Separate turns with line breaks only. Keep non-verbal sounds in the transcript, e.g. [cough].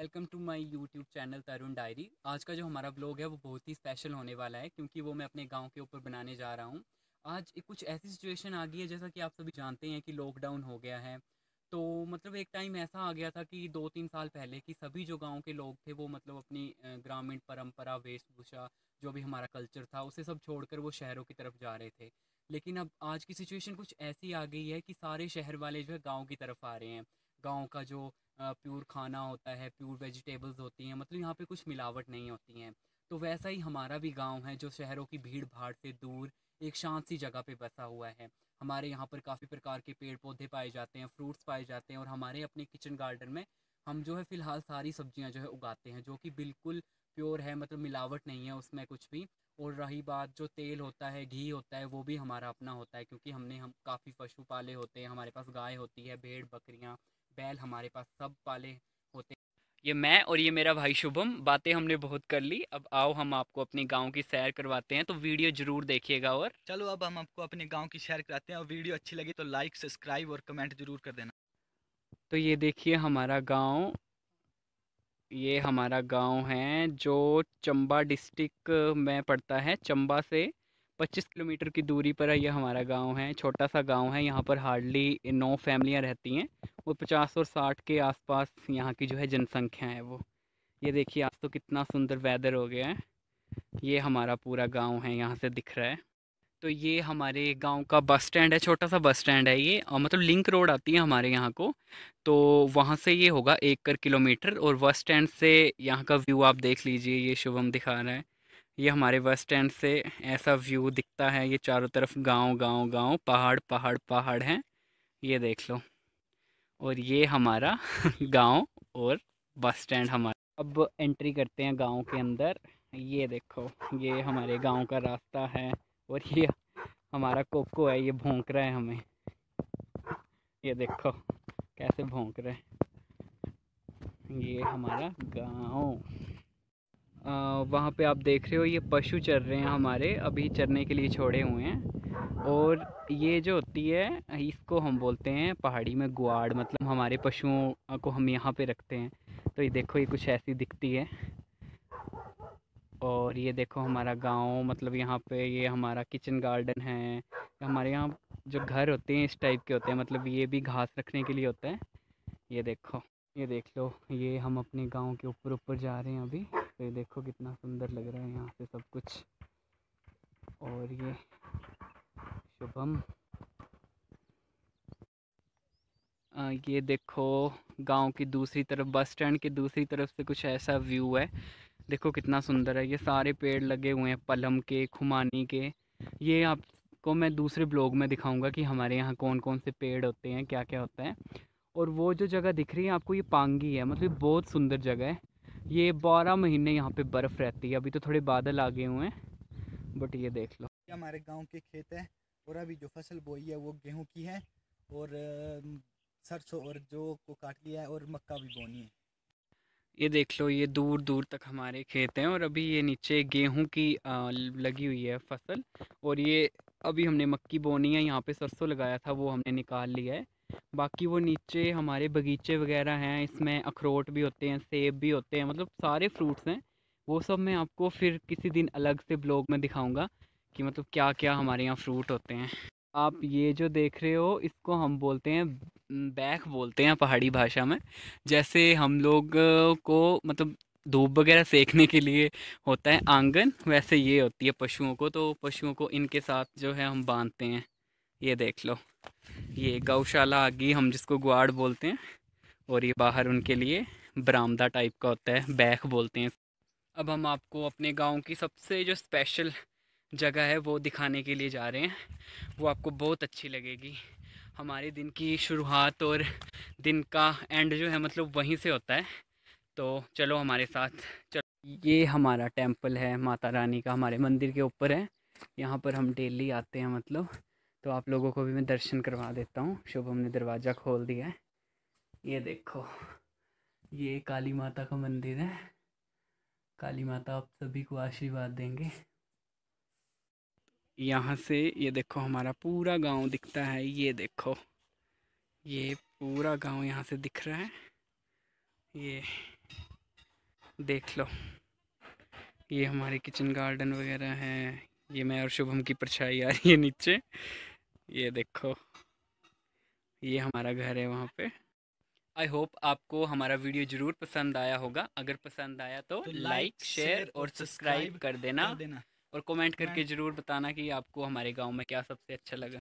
Welcome to my YouTube channel Tarun diary आज का जो हमारा ब्लॉग है वो बहुत ही स्पेशल होने वाला है क्योंकि वो मैं अपने गांव के ऊपर बनाने जा रहा हूँ आज कुछ ऐसी सिचुएशन आ गई है जैसा कि आप सभी जानते हैं कि लॉकडाउन हो गया है तो मतलब एक टाइम ऐसा आ गया था कि दो तीन साल पहले कि सभी जो गाँव के लोग थे वो मतलब अपनी ग्रामीण परम्परा वेशभूषा जो भी हमारा कल्चर था उसे सब छोड़ वो शहरों की तरफ जा रहे थे लेकिन अब आज की सिचुएशन कुछ ऐसी आ गई है कि सारे शहर वाले जो है गाँव की तरफ आ रहे हैं गाँव का जो प्योर खाना होता है प्योर वेजिटेबल्स होती हैं मतलब यहाँ पे कुछ मिलावट नहीं होती हैं तो वैसा ही हमारा भी गांव है जो शहरों की भीड़ भाड़ से दूर एक शांत सी जगह पे बसा हुआ है हमारे यहाँ पर काफ़ी प्रकार के पेड़ पौधे पाए जाते हैं फ्रूट्स पाए जाते हैं और हमारे अपने किचन गार्डन में हम जो है फ़िलहाल सारी सब्जियाँ जो है उगाते हैं जो कि बिल्कुल प्योर है मतलब मिलावट नहीं है उसमें कुछ भी और रही बात जो तेल होता है घी होता है वो भी हमारा अपना होता है क्योंकि हमने हम काफ़ी पशु पाले होते हैं हमारे पास गाय होती है भेड़ बकरियाँ बैल हमारे पास सब पाले होते हैं ये मैं और ये मेरा भाई शुभम बातें हमने बहुत कर ली अब आओ हम आपको अपने गांव की सैर करवाते हैं तो वीडियो जरूर देखिएगा और चलो अब हम आपको अपने गांव की सैर कराते हैं और वीडियो अच्छी लगी तो लाइक सब्सक्राइब और कमेंट जरूर कर देना तो ये देखिए हमारा गांव ये हमारा गांव है जो चंबा डिस्ट्रिक्ट में पड़ता है चंबा से पच्चीस किलोमीटर की दूरी पर यह हमारा गांव है छोटा सा गांव है यहाँ पर हार्डली नौ फैमिलियाँ रहती हैं और पचास और साठ के आसपास यहाँ की जो है जनसंख्या है वो ये देखिए आज तो कितना सुंदर वेदर हो गया है ये हमारा पूरा गाँव है यहाँ से दिख रहा है तो ये हमारे गांव का बस स्टैंड है छोटा सा बस स्टैंड है ये और मतलब लिंक रोड आती है हमारे यहाँ को तो वहाँ से ये होगा एक कर किलोमीटर और बस स्टैंड से यहाँ का व्यू आप देख लीजिए ये शुभम दिखा रहा है ये हमारे बस स्टैंड से ऐसा व्यू दिखता है ये चारों तरफ गांव गांव गांव पहाड़ पहाड़ पहाड़ हैं ये देख लो और ये हमारा [laughs] गांव और बस स्टैंड हमारा अब एंट्री करते हैं गांव के अंदर ये देखो ये हमारे गांव का रास्ता है और ये हमारा कोको है ये भोंक रहा है हमें ये देखो कैसे भोंक रहे हैं ये हमारा गांव वहाँ पे आप देख रहे हो ये पशु चर रहे हैं हमारे अभी चरने के लिए छोड़े हुए हैं और ये जो होती है इसको हम बोलते हैं पहाड़ी में गुआड़ मतलब हमारे पशुओं को हम यहाँ पे रखते हैं तो ये देखो ये कुछ ऐसी दिखती है और ये देखो हमारा गांव मतलब यहाँ पे ये हमारा किचन गार्डन है हमारे यहाँ जो घर होते हैं इस टाइप के होते हैं मतलब ये भी घास रखने के लिए होता है ये देखो ये देख लो ये हम अपने गांव के ऊपर ऊपर जा रहे हैं अभी तो ये देखो कितना सुंदर लग रहा है यहाँ से सब कुछ और ये शुभम ये देखो गांव की दूसरी तरफ बस स्टैंड की दूसरी तरफ से कुछ ऐसा व्यू है देखो कितना सुंदर है ये सारे पेड़ लगे हुए हैं पलम के खुमानी के ये आपको मैं दूसरे ब्लॉग में दिखाऊंगा कि हमारे यहाँ कौन कौन से पेड़ होते हैं क्या क्या होता है और वो जो जगह दिख रही है आपको ये पांगी है मतलब बहुत सुंदर जगह है ये बारह महीने यहाँ पे बर्फ़ रहती है अभी तो थोड़े बादल आ गए हुए हैं बट ये देख लो हमारे गांव के खेत है और अभी जो फसल बोई है वो गेहूं की है और सरसों और जो को काट लिया है और मक्का भी बोनी है ये देख लो ये दूर दूर तक हमारे खेत हैं और अभी ये नीचे गेहूं की लगी हुई है फसल और ये अभी हमने मक्की बोनी है यहाँ पे सरसों लगाया था वो हमने निकाल लिया है बाकी वो नीचे हमारे बगीचे वगैरह हैं इसमें अखरोट भी होते हैं सेब भी होते हैं मतलब सारे फ्रूट्स हैं वो सब मैं आपको फिर किसी दिन अलग से ब्लॉग में दिखाऊंगा कि मतलब क्या क्या हमारे यहाँ फ्रूट होते हैं आप ये जो देख रहे हो इसको हम बोलते हैं बैक बोलते हैं पहाड़ी भाषा में जैसे हम लोग को मतलब धूप वगैरह सेकने के लिए होता है आंगन वैसे ये होती है पशुओं को तो पशुओं को इनके साथ जो है हम बांधते हैं ये देख लो ये गौशाला गई हम जिसको गुआड़ बोलते हैं और ये बाहर उनके लिए बरामदा टाइप का होता है बैख बोलते हैं अब हम आपको अपने गांव की सबसे जो स्पेशल जगह है वो दिखाने के लिए जा रहे हैं वो आपको बहुत अच्छी लगेगी हमारे दिन की शुरुआत और दिन का एंड जो है मतलब वहीं से होता है तो चलो हमारे साथ चलो ये हमारा टेम्पल है माता रानी का हमारे मंदिर के ऊपर है यहाँ पर हम डेली आते हैं मतलब तो आप लोगों को भी मैं दर्शन करवा देता हूँ शुभम ने दरवाज़ा खोल दिया है ये देखो ये काली माता का मंदिर है काली माता आप सभी को आशीर्वाद देंगे यहाँ से ये देखो हमारा पूरा गांव दिखता है ये देखो ये पूरा गांव यहाँ से दिख रहा है ये देख लो ये हमारे किचन गार्डन वगैरह है ये मैं और शुभम की परछाई आ रही है नीचे ये देखो ये हमारा घर है वहाँ पे आई होप आपको हमारा वीडियो जरूर पसंद आया होगा अगर पसंद आया तो, तो लाइक शेयर और सब्सक्राइब कर देना, कर देना। और कमेंट करके ज़रूर बताना कि आपको हमारे गांव में क्या सबसे अच्छा लगा